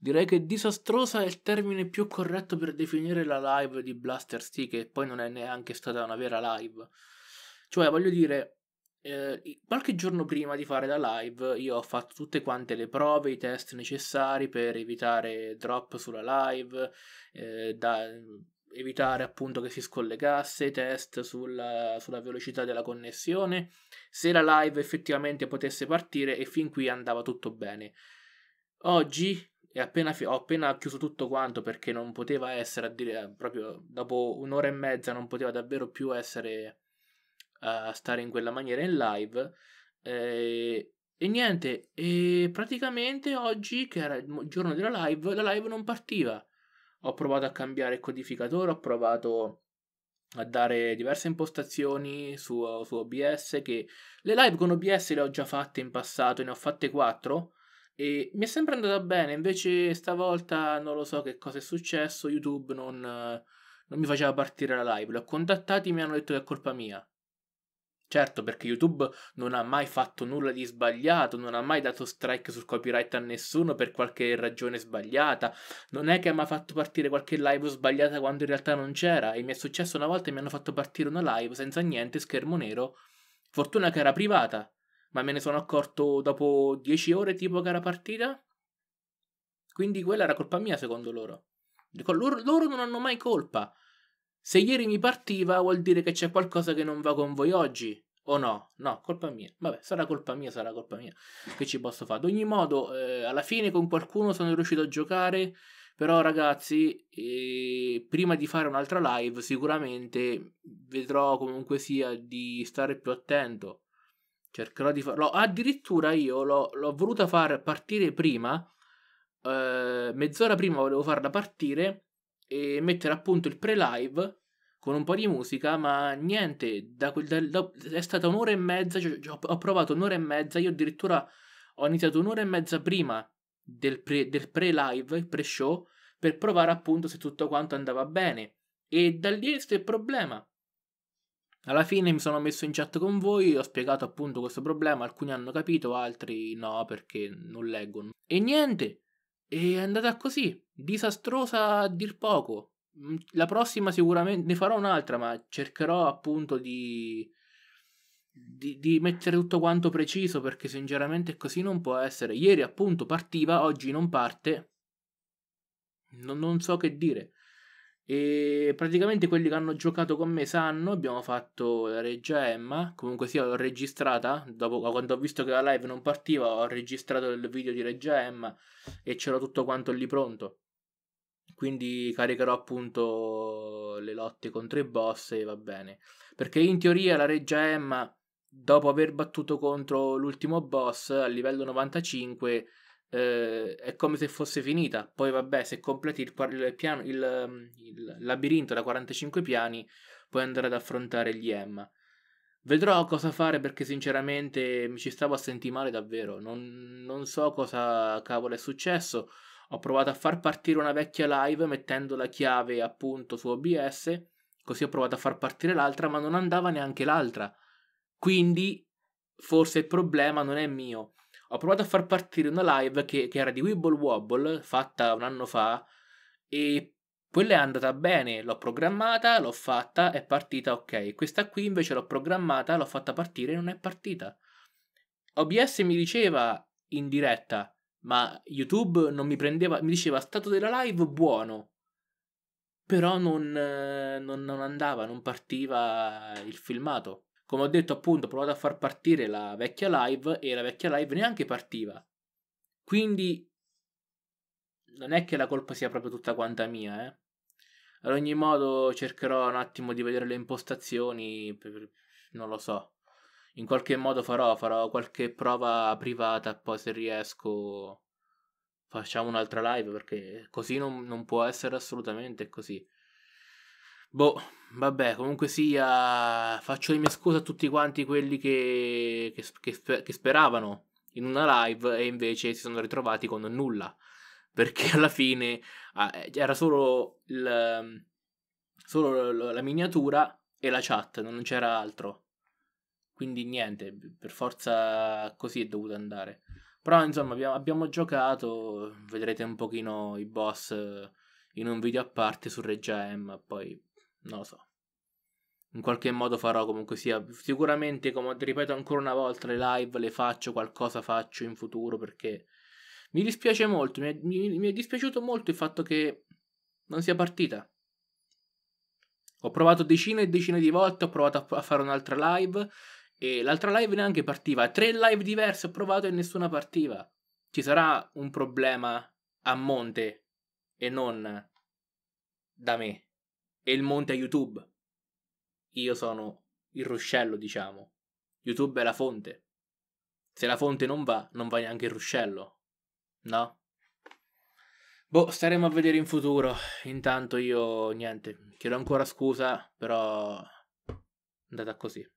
Direi che disastrosa è il termine più corretto per definire la live di Blaster Sea, che poi non è neanche stata una vera live. Cioè, voglio dire, eh, qualche giorno prima di fare la live io ho fatto tutte quante le prove, i test necessari per evitare drop sulla live, eh, da, evitare appunto che si scollegasse, i test sulla, sulla velocità della connessione, se la live effettivamente potesse partire e fin qui andava tutto bene. Oggi Appena fi- ho appena chiuso tutto quanto perché non poteva essere, a dire, eh, proprio dopo un'ora e mezza non poteva davvero più essere a uh, eh, stare in quella maniera in live. Eh, e niente, e praticamente oggi, che era il giorno della live, la live non partiva. Ho provato a cambiare il codificatore, ho provato a dare diverse impostazioni su, su OBS, che le live con OBS le ho già fatte in passato, ne ho fatte 4 e mi è sempre andata bene, invece stavolta non lo so che cosa è successo, YouTube non, non mi faceva partire la live. L'ho contattati e mi hanno detto che è colpa mia. Certo, perché YouTube non ha mai fatto nulla di sbagliato, non ha mai dato strike sul copyright a nessuno per qualche ragione sbagliata, non è che ha mai fatto partire qualche live sbagliata quando in realtà non c'era, e mi è successo una volta e mi hanno fatto partire una live senza niente, schermo nero, fortuna che era privata, ma me ne sono accorto dopo 10 ore tipo che era partita. Quindi quella era colpa mia secondo loro. Dico, loro, loro non hanno mai colpa. Se ieri mi partiva vuol dire che c'è qualcosa che non va con voi oggi. O no? No, colpa mia. Vabbè, sarà colpa mia, sarà colpa mia. Che ci posso fare? Ad ogni modo, eh, alla fine con qualcuno sono riuscito a giocare. Però ragazzi, eh, prima di fare un'altra live sicuramente vedrò comunque sia di stare più attento Cercherò di farlo. Addirittura io l'ho, l'ho voluta far partire prima. Eh, mezz'ora prima volevo farla partire e mettere appunto il pre-live con un po' di musica, ma niente, da quel, da, da, è stata un'ora e mezza, cioè, cioè ho provato un'ora e mezza, io addirittura ho iniziato un'ora e mezza prima del, pre, del pre-live, il pre-show, per provare appunto se tutto quanto andava bene. E da lì sto il problema. Alla fine mi sono messo in chat con voi, ho spiegato appunto questo problema, alcuni hanno capito, altri no perché non leggono. E niente, è andata così, disastrosa a dir poco. Mm, la prossima sicuramente ne farò un'altra, ma cercherò appunto di, di, di mettere tutto quanto preciso perché sinceramente così non può essere. Ieri appunto partiva, oggi non parte. non, non so che dire. E praticamente quelli che hanno giocato con me sanno, abbiamo fatto la Reggia Emma, comunque sì, l'ho registrata, dopo quando ho visto che la live non partiva ho registrato il video di Reggia Emma e c'era tutto quanto lì pronto. Quindi caricherò appunto le lotte contro i boss e va bene. Perché in teoria la Reggia Emma, dopo aver battuto contro l'ultimo boss a livello 95, eh, è come se fosse finita. Poi, vabbè, se completi il, il, piano, il, mm, il labirinto da 45 piani, puoi andare ad affrontare gli Emma. Vedrò cosa fare perché sinceramente mi ci stavo a sentire male davvero. Non, non, so cosa cavolo è successo. Ho provato a far partire una vecchia live mettendo la chiave appunto su OBS. Così ho provato a far partire l'altra, ma non andava neanche l'altra. Quindi forse il problema non è mio ho provato a far partire una live che, che era di Wibble Wobble, fatta un anno fa, e quella è andata bene, l'ho programmata, l'ho fatta, è partita, ok. Questa qui invece l'ho programmata, l'ho fatta partire e non è partita. OBS mi diceva in diretta, ma YouTube non mi prendeva, mi diceva stato della live buono. Però non, non, non andava, non partiva il filmato come ho detto appunto ho provato a far partire la vecchia live e la vecchia live neanche partiva quindi non è che la colpa sia proprio tutta quanta mia eh. ad ogni modo cercherò un attimo di vedere le impostazioni non lo so in qualche modo farò, farò qualche prova privata poi se riesco facciamo un'altra live perché così non, non può essere assolutamente così Boh, vabbè, comunque sia, faccio le mie scuse a tutti quanti quelli che, che, che, che speravano in una live e invece si sono ritrovati con nulla. Perché alla fine ah, eh, era solo, il, solo la miniatura e la chat, non c'era altro. Quindi niente, per forza così è dovuto andare. Però insomma abbiamo, abbiamo giocato, vedrete un pochino i boss in un video a parte su Regia M, poi non lo so. In qualche modo farò comunque sia. Sicuramente, come ripeto ancora una volta, le live le faccio, qualcosa faccio in futuro perché mi dispiace molto, mi è, mi, mi è dispiaciuto molto il fatto che non sia partita. Ho provato decine e decine di volte, ho provato a, a fare un'altra live e l'altra live neanche partiva. Tre live diverse ho provato e nessuna partiva. Ci sarà un problema a monte e non da me e il monte a YouTube. Io sono il ruscello, diciamo. YouTube è la fonte. Se la fonte non va, non va neanche il ruscello. No? Boh, staremo a vedere in futuro. Intanto io, niente, chiedo ancora scusa, però è andata così.